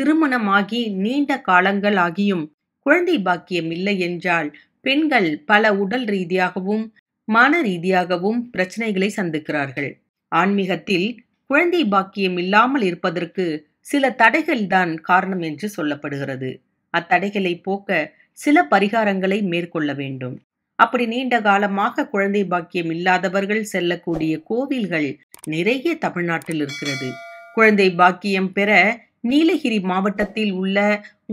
திருமணமாகி நீண்ட காலங்கள் ஆகியும் குழந்தை பாக்கியம் இல்லை என்றால் பெண்கள் பல உடல் ரீதியாகவும் மன ரீதியாகவும் பிரச்சனைகளை சந்திக்கிறார்கள் ஆன்மீகத்தில் குழந்தை பாக்கியம் இல்லாமல் இருப்பதற்கு சில தடைகள் தான் காரணம் என்று சொல்லப்படுகிறது அத்தடைகளை போக்க சில பரிகாரங்களை மேற்கொள்ள வேண்டும் அப்படி நீண்ட காலமாக குழந்தை பாக்கியம் இல்லாதவர்கள் செல்லக்கூடிய கோவில்கள் நிறைய தமிழ்நாட்டில் இருக்கிறது குழந்தை பாக்கியம் பெற நீலகிரி மாவட்டத்தில் உள்ள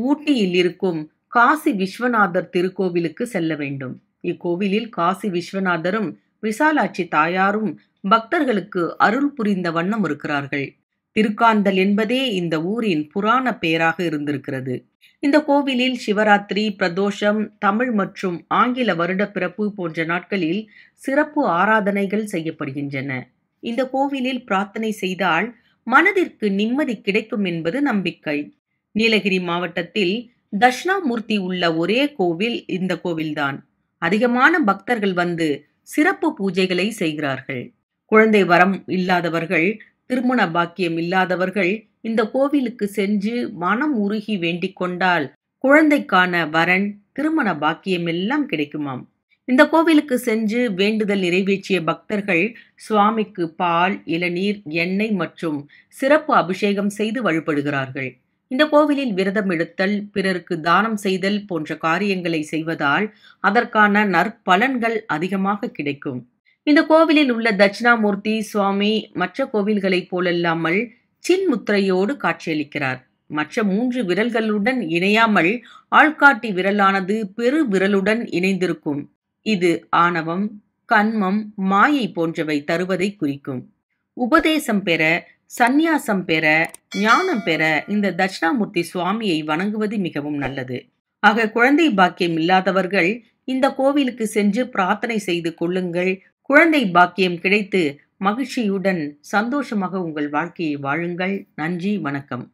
ஊட்டியில் இருக்கும் காசி விஸ்வநாதர் திருக்கோவிலுக்கு செல்ல வேண்டும் இக்கோவிலில் காசி விஸ்வநாதரும் விசாலாட்சி தாயாரும் பக்தர்களுக்கு அருள் புரிந்த வண்ணம் இருக்கிறார்கள் திருக்காந்தல் என்பதே இந்த ஊரின் புராண பெயராக இருந்திருக்கிறது இந்த கோவிலில் சிவராத்திரி பிரதோஷம் தமிழ் மற்றும் ஆங்கில வருட பிறப்பு போன்ற நாட்களில் சிறப்பு ஆராதனைகள் செய்யப்படுகின்றன இந்த கோவிலில் பிரார்த்தனை செய்தால் மனதிற்கு நிம்மதி கிடைக்கும் என்பது நம்பிக்கை நீலகிரி மாவட்டத்தில் தட்சிணாமூர்த்தி உள்ள ஒரே கோவில் இந்த கோவில்தான் அதிகமான பக்தர்கள் வந்து சிறப்பு பூஜைகளை செய்கிறார்கள் குழந்தை வரம் இல்லாதவர்கள் திருமண பாக்கியம் இல்லாதவர்கள் இந்த கோவிலுக்கு சென்று மனம் உருகி வேண்டிக் கொண்டால் குழந்தைக்கான வரன் திருமண பாக்கியம் எல்லாம் கிடைக்குமாம் இந்த கோவிலுக்கு சென்று வேண்டுதல் நிறைவேற்றிய பக்தர்கள் சுவாமிக்கு பால் இளநீர் எண்ணெய் மற்றும் சிறப்பு அபிஷேகம் செய்து வழிபடுகிறார்கள் இந்த கோவிலில் விரதம் எடுத்தல் பிறருக்கு தானம் செய்தல் போன்ற காரியங்களை செய்வதால் அதற்கான நற்பலன்கள் அதிகமாக கிடைக்கும் இந்த கோவிலில் உள்ள தட்சிணாமூர்த்தி சுவாமி மற்ற கோவில்களைப் போலல்லாமல் சின்முத்திரையோடு காட்சியளிக்கிறார் மற்ற மூன்று விரல்களுடன் இணையாமல் ஆள்காட்டி விரலானது பெரு விரலுடன் இணைந்திருக்கும் இது ஆணவம் கண்மம் மாயை போன்றவை தருவதை குறிக்கும் உபதேசம் பெற சந்நியாசம் பெற ஞானம் பெற இந்த தட்சிணாமூர்த்தி சுவாமியை வணங்குவது மிகவும் நல்லது ஆக குழந்தை பாக்கியம் இல்லாதவர்கள் இந்த கோவிலுக்கு சென்று பிரார்த்தனை செய்து கொள்ளுங்கள் குழந்தை பாக்கியம் கிடைத்து மகிழ்ச்சியுடன் சந்தோஷமாக உங்கள் வாழ்க்கையை வாழுங்கள் நன்றி வணக்கம்